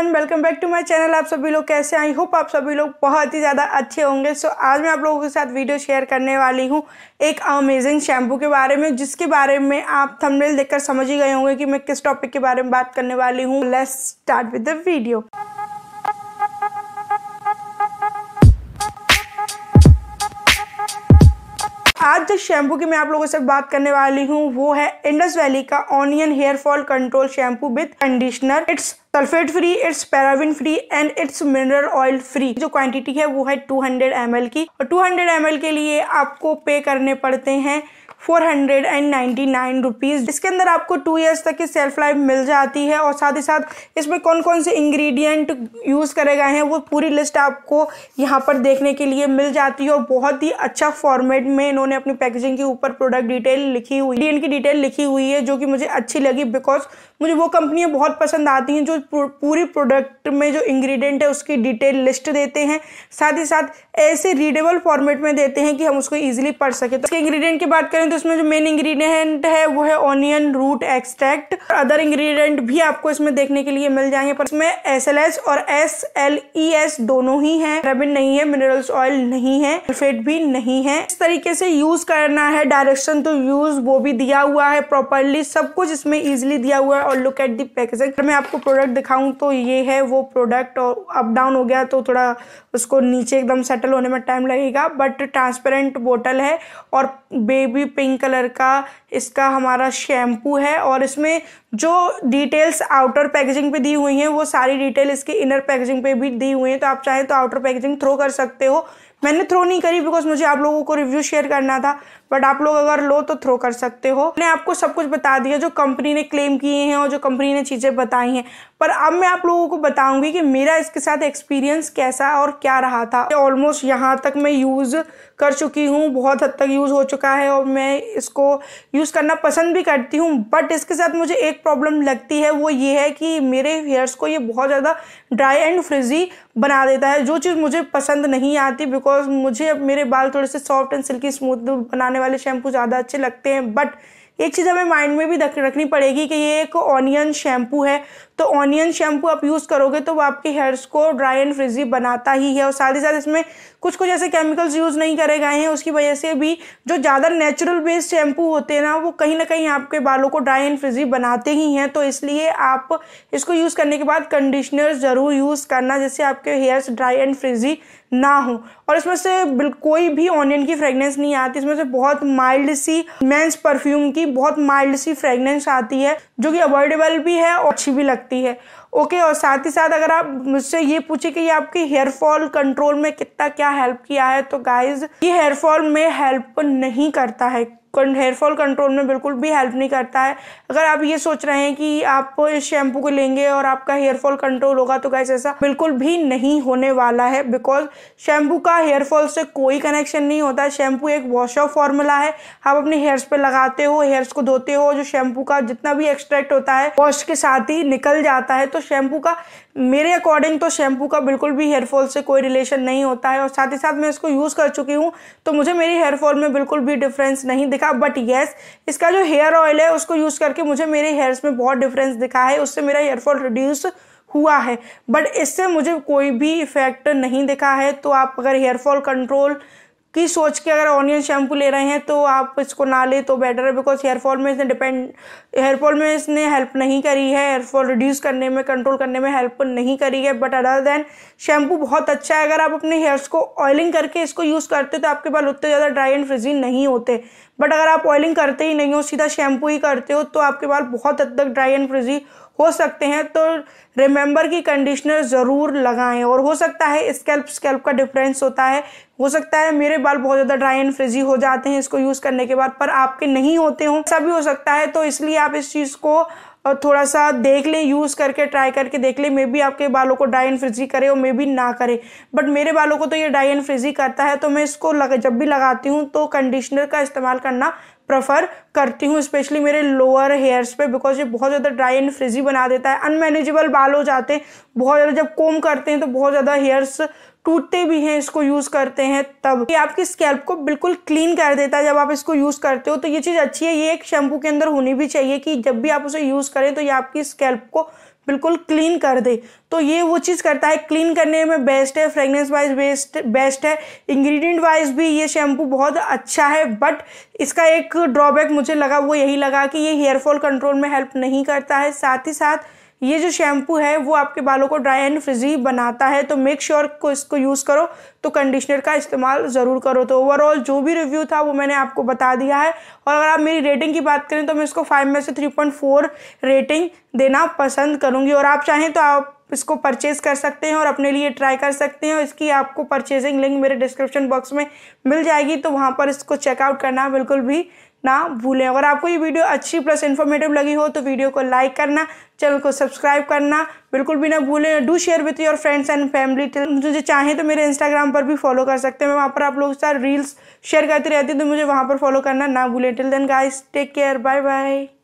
everyone welcome back to my channel आप सभी लोग कैसे आई होप आप सभी लोग बहुत ही ज़्यादा अच्छे होंगे सो so, आज मैं आप लोगों के साथ वीडियो शेयर करने वाली हूँ एक अमेजिंग शैम्पू के बारे में जिसके बारे में आप थंबनेल देखकर समझ ही गए होंगे कि मैं किस टॉपिक के बारे में बात करने वाली हूँ let's start with the video आज जो शैम्पू की मैं आप लोगों से बात करने वाली हूँ वो है इंडस वैली का onion hair fall control shampoo with conditioner it's sulphate free it's paraben free and it's mineral oil free जो क्वांटिटी है वो है 200 हंड्रेड की और 200 हंड्रेड के लिए आपको पे करने पड़ते हैं four hundred and ninety nine rupees इसके अंदर आपको टू ईयर्स तक की सेल्फ लाइफ मिल जाती है और साथ ही साथ इसमें कौन कौन से इंग्रेडिएंट यूज़ करे गए हैं वो पूरी लिस्ट आपको यहाँ पर देखने के लिए मिल जाती है और बहुत ही अच्छा फॉर्मेट में इन्होंने अपनी पैकेजिंग के ऊपर प्रोडक्ट डिटेल लिखी हुई इंग्रीडियंट की डिटेल लिखी हुई है जो कि मुझे अच्छी लगी बिकॉज मुझे वो कंपनियाँ बहुत पसंद आती हैं जो पूरी प्रोडक्ट में जो इंग्रेडिएंट है उसकी डिटेल लिस्ट देते हैं साथ ही साथ ऐसे रीडेबल फॉर्मेट में देते हैं कि हम उसको इजीली पढ़ सके तो इंग्रेडिएंट की बात करें तो इसमें जो मेन इंग्रेडिएंट है वो है onion root extract other ingredient भी आपको इसमें देखने के लिए मिल जाएंगे पर इसमें एस एल एस और एस एल ई एस दोनों ही है रबिन नहीं है मिनरल्स ऑयल नहीं है सल्फेट भी नहीं है इस तरीके से यूज करना है डायरेक्शन टू यूज वो भी दिया हुआ है प्रॉपरली सब कुछ इसमें इजिली दिया हुआ है और लुक एट दी पैकेजिंग मैं आपको प्रोडक्ट प्रोडक्ट दिखाऊं तो ये है वो प्रोडक्ट और अप डाउन हो गया तो थोड़ा उसको नीचे एकदम सेटल होने में टाइम लगेगा बट ट्रांसपेरेंट बोटल है और बेबी पिंक कलर का इसका हमारा शैम्पू है और इसमें जो डिटेल्स आउटर पैकेजिंग पे दी हुई हैं वो सारी डिटेल इसके इनर पैकेजिंग पे भी दी हुई हैं तो आप चाहें तो आउटर पैकेजिंग थ्रो कर सकते हो मैंने थ्रो नहीं करी बिकॉज मुझे आप लोगों को रिव्यू शेयर करना था बट आप लोग अगर लो तो थ्रो कर सकते हो मैंने आपको सब कुछ बता दिया जो कंपनी ने क्लेम किए हैं और जो कंपनी ने चीज़ें बताई हैं पर अब मैं आप लोगों को बताऊंगी कि मेरा इसके साथ एक्सपीरियंस कैसा और क्या रहा था ऑलमोस्ट यहाँ तक मैं यूज़ कर चुकी हूँ बहुत हद तक यूज़ हो चुका है और मैं इसको यूज़ करना पसंद भी करती हूँ बट इसके साथ मुझे एक प्रॉब्लम लगती है वो ये है कि मेरे हेयर्स को ये बहुत ज़्यादा ड्राई एंड फ्रिजी बना देता है जो चीज़ मुझे पसंद नहीं आती बिकॉज मुझे मेरे बाल थोड़े से सॉफ्ट एंड सिल्की स्मूथ बनाने आने वाले शैम्पू ज़्यादा अच्छे लगते हैं बट एक चीज़ हमें माइंड में भी रखनी पड़ेगी कि ये एक ऑनियन शैम्पू है तो ऑनियन शैम्पू आप यूज़ करोगे तो वो आपके हेयर्स को ड्राई एंड फ्रिजी बनाता ही है और साथ ही साथ इसमें कुछ कुछ ऐसे केमिकल्स यूज़ नहीं करे गए हैं उसकी वजह से भी जो ज़्यादा नेचुरल बेस्ड शैम्पू होते हैं ना वो कहीं ना कहीं आपके बालों को ड्राई एंड फ्रिजी बनाते ही हैं तो इसलिए आप इसको यूज़ करने के बाद कंडीशनर ज़रूर यूज़ करना जिससे आपके हेयर्स ड्राई एंड फ्रिजी ना हो और इसमें से कोई भी ऑनियन की फ्रेगनेंस नहीं आती इसमें से बहुत माइल्ड सी मेंस परफ्यूम की बहुत माइल्ड सी फ्रेगनेंस आती है जो कि अवॉइडेबल भी है और अच्छी भी लगती है ओके और साथ ही साथ अगर आप मुझसे ये पूछे कि ये आपकी हेयर फॉल कंट्रोल में कितना क्या हेल्प किया है तो गाइज ये हेयर फॉल में हेल्प नहीं करता है हेयर फॉल कंट्रोल में बिल्कुल भी हेल्प नहीं करता है अगर आप ये सोच रहे हैं कि आप इस शैम्पू को लेंगे और आपका हेयर फॉल कंट्रोल होगा तो गैस ऐसा बिल्कुल भी नहीं होने वाला है बिकॉज शैम्पू का हेयर फॉल से कोई कनेक्शन नहीं होता शैम्पू एक वॉश ऑफ फॉर्मूला है आप अपने हेयर्स पर लगाते हो हेयर्स को धोते हो जो शैम्पू का जितना भी एक्सट्रैक्ट होता है वॉश के साथ ही निकल जाता है तो शैम्पू का मेरे अकॉर्डिंग तो शैम्पू का बिल्कुल भी हेयरफॉल से कोई रिलेशन नहीं होता है और साथ ही साथ मैं इसको यूज़ कर चुकी हूँ तो मुझे मेरी हेयरफॉल में बिल्कुल भी डिफरेंस नहीं दिखा बट येस इसका जो हेयर ऑयल है उसको यूज़ करके मुझे मेरे हेयर्स में बहुत डिफरेंस दिखा है उससे मेरा हेयरफॉल रिड्यूस हुआ है बट इससे मुझे कोई भी इफ़ेक्ट नहीं दिखा है तो आप अगर हेयरफॉल कंट्रोल कि सोच के अगर ऑनियन शैम्पू ले रहे हैं तो आप इसको ना ले तो बेटर है बिकॉज हेयरफॉल में इसने डिपेंड हेयरफॉल में इसने हेल्प नहीं करी है हेयरफॉल रिड्यूस करने में कंट्रोल करने में हेल्प नहीं करी है बट अदर देन शैम्पू बहुत अच्छा है अगर आप अपने हेयर्स को ऑयलिंग करके इसको यूज़ करते तो आपके बाल उतने ज़्यादा ड्राई एंड फ्रिजी नहीं होते बट अगर आप ऑयलिंग करते ही नहीं हो सीधा शैम्पू ही करते हो तो आपके बाल बहुत हद तक ड्राई एंड फ्रिजी हो सकते हैं तो रिमेंबर की कंडीशनर ज़रूर लगाएं और हो सकता है स्कैल्प स्कैल्प का डिफरेंस होता है हो सकता है मेरे बाल बहुत ज़्यादा ड्राई एंड फ्रिजी हो जाते हैं इसको यूज़ करने के बाद पर आपके नहीं होते हों ऐसा भी हो सकता है तो इसलिए आप इस चीज़ को और थोड़ा सा देख लें यूज़ करके ट्राई करके देख लें मे बी आपके बालों को डाई एंड फ्रिजी करे और मे बी ना करे बट मेरे बालों को तो ये डाई एंड फ्रिजी करता है तो मैं इसको लग, जब भी लगाती हूँ तो कंडीशनर का इस्तेमाल करना प्रेफर करती हूँ स्पेशली मेरे लोअर हेयर्स पे बिकॉज ये बहुत ज़्यादा ड्राई एंड फ्रिजी बना देता है अनमैनेजेबल बाल हो जाते हैं बहुत ज़्यादा जब कोम करते हैं तो बहुत ज़्यादा हेयर्स टूटते भी हैं इसको यूज़ करते हैं तब ये आपकी स्कैल्प को बिल्कुल क्लीन कर देता है जब आप इसको यूज़ करते हो तो ये चीज़ अच्छी है ये एक शैम्पू के अंदर होनी भी चाहिए कि जब भी आप उसे यूज़ करें तो ये आपकी स्कैल्प को बिल्कुल क्लीन कर दे तो ये वो चीज़ करता है क्लीन करने में बेस्ट है फ्रेगनेंस वाइज बेस्ट बेस्ट है इंग्रेडिएंट वाइज भी ये शैम्पू बहुत अच्छा है बट इसका एक ड्रॉबैक मुझे लगा वो यही लगा कि ये हेयर फॉल कंट्रोल में हेल्प नहीं करता है साथ ही साथ ये जो शैम्पू है वो आपके बालों को ड्राई एंड फ्रिजी बनाता है तो मेक श्योर को इसको यूज़ करो तो कंडीशनर का इस्तेमाल ज़रूर करो तो ओवरऑल जो भी रिव्यू था वो मैंने आपको बता दिया है और अगर आप मेरी रेटिंग की बात करें तो मैं इसको फाइव में से थ्री पॉइंट फोर रेटिंग देना पसंद करूँगी और आप चाहें तो आप इसको परचेज़ कर सकते हैं और अपने लिए ट्राई कर सकते हैं और इसकी आपको परचेजिंग लिंक मेरे डिस्क्रिप्शन बॉक्स में मिल जाएगी तो वहाँ पर इसको चेकआउट करना बिल्कुल भी ना भूलें अगर आपको ये वीडियो अच्छी प्लस इन्फॉर्मेटिव लगी हो तो वीडियो को लाइक करना चैनल को सब्सक्राइब करना बिल्कुल भी ना भूलें do share with your friends and family मुझे चाहें तो मेरे इंस्टाग्राम पर भी फॉलो कर सकते हैं मैं वहाँ पर आप लोगों के साथ रील्स शेयर करती रहती हूँ तो मुझे वहाँ पर फॉलो करना ना भूलें till then guys take care bye bye